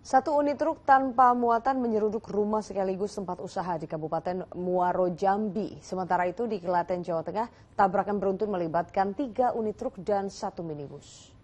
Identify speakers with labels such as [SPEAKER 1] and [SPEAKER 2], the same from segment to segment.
[SPEAKER 1] Satu unit truk tanpa muatan menyeruduk rumah sekaligus tempat usaha di Kabupaten Muaro Jambi. Sementara itu di Kelaten, Jawa Tengah, tabrakan beruntun melibatkan tiga unit truk dan satu minibus.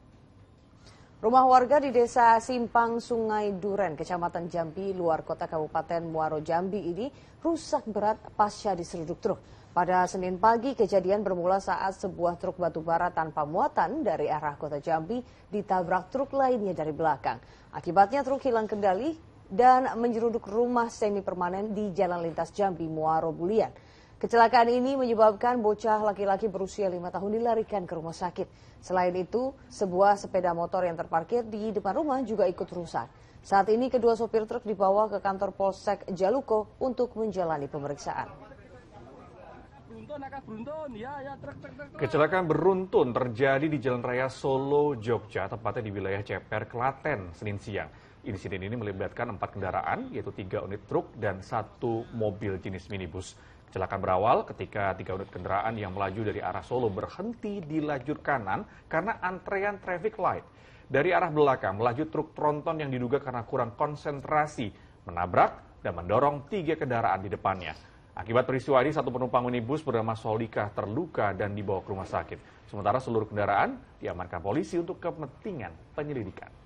[SPEAKER 1] Rumah warga di desa Simpang Sungai Duren, Kecamatan Jambi, luar kota Kabupaten Muaro Jambi ini rusak berat pasca diseruduk truk. Pada Senin pagi, kejadian bermula saat sebuah truk batubara tanpa muatan dari arah kota Jambi ditabrak truk lainnya dari belakang. Akibatnya truk hilang kendali dan menjeruduk rumah semi permanen di Jalan Lintas Jambi Muaro Bulian. Kecelakaan ini menyebabkan bocah laki-laki berusia lima tahun dilarikan ke rumah sakit. Selain itu, sebuah sepeda motor yang terparkir di depan rumah juga ikut rusak. Saat ini kedua sopir truk dibawa ke kantor Polsek Jaluko untuk menjalani pemeriksaan.
[SPEAKER 2] Kecelakaan beruntun terjadi di Jalan Raya Solo, Jogja, tepatnya di wilayah Ceper, Klaten, Senin siang. Insiden ini melibatkan empat kendaraan, yaitu tiga unit truk dan satu mobil jenis minibus. Kecelakaan berawal ketika tiga unit kendaraan yang melaju dari arah Solo berhenti di lajur kanan karena antrean traffic light. Dari arah belakang melaju truk tronton yang diduga karena kurang konsentrasi, menabrak dan mendorong tiga kendaraan di depannya. Akibat peristiwa ini, satu penumpang minibus bernama Solika terluka dan dibawa ke rumah sakit. Sementara seluruh kendaraan diamankan polisi untuk kepentingan penyelidikan.